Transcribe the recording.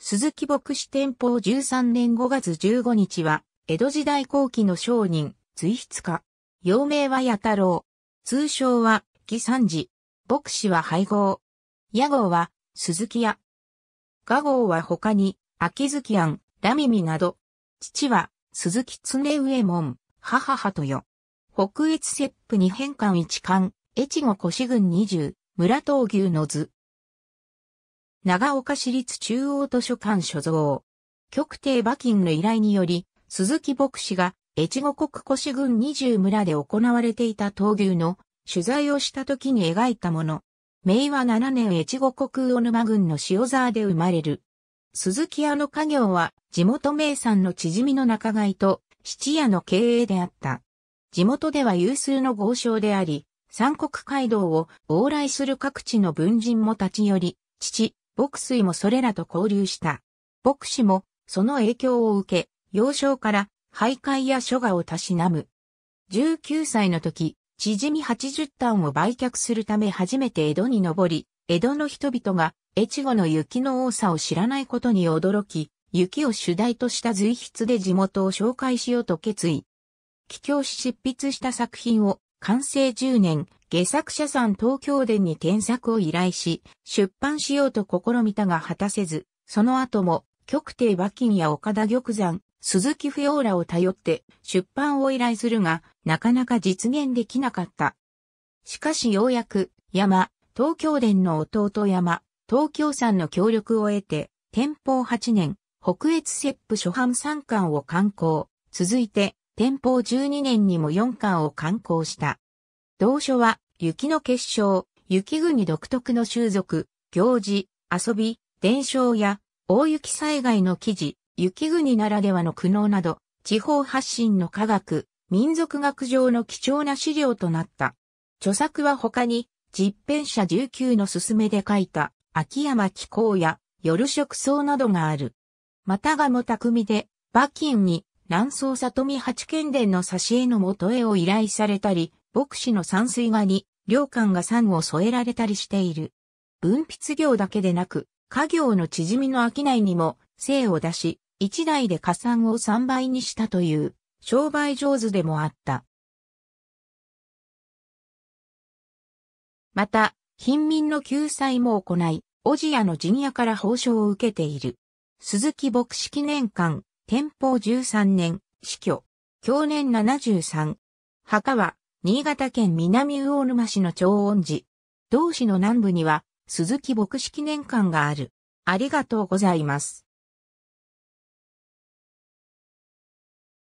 鈴木牧師天保13年5月15日は、江戸時代後期の商人、随筆家。幼名は八太郎。通称は、義三次。牧師は配合。屋号は、鈴木屋。画号は他に、秋月庵、ラミミなど。父は、鈴木常上門、母とよ。北越切符に変換一巻、越後越郡二十、村東牛の図。長岡市立中央図書館所蔵。極帝馬琴の依頼により、鈴木牧師が、越後国越郡二十村で行われていた闘牛の取材をした時に描いたもの。明和七年越後国魚沼郡の塩沢で生まれる。鈴木屋の家業は地元名産の縮みの仲買と質屋の経営であった。地元では有数の豪商であり、三国街道を往来する各地の文人も立ち寄り、父、牧水もそれらと交流した。牧師も、その影響を受け、幼少から徘徊や書画をたしなむ。19歳の時、縮み80単を売却するため初めて江戸に登り、江戸の人々が越後の雪の多さを知らないことに驚き、雪を主題とした随筆で地元を紹介しようと決意。帰郷し執筆した作品を完成10年、下作者さん東京伝に添削を依頼し、出版しようと試みたが果たせず、その後も、極帝馬琴や岡田玉山、鈴木不要らを頼って出版を依頼するが、なかなか実現できなかった。しかしようやく、山、東京伝の弟山、東京さんの協力を得て、天保8年、北越切符初版三巻を刊行。続いて、天保12年にも4巻を刊行した。同書は、雪の結晶、雪国独特の習俗、行事、遊び、伝承や、大雪災害の記事、雪国ならではの苦悩など、地方発信の科学、民族学上の貴重な資料となった。著作は他に、実編者19の勧めで書いた、秋山気候や、夜食草などがある。またがも巧みで、馬琴に、南宋里見八犬伝の挿絵の元絵を依頼されたり、牧師の山水画に、良寛が山を添えられたりしている。文筆業だけでなく、家業の縮みの商いにも、精を出し、一代で加算を三倍にしたという、商売上手でもあった。また、貧民の救済も行い、小やの陣屋から報奨を受けている。鈴木牧師記念館、天保13年、死去。去年73。墓は、新潟県南魚沼市の長恩寺。同市の南部には、鈴木牧師記念館がある。ありがとうございます。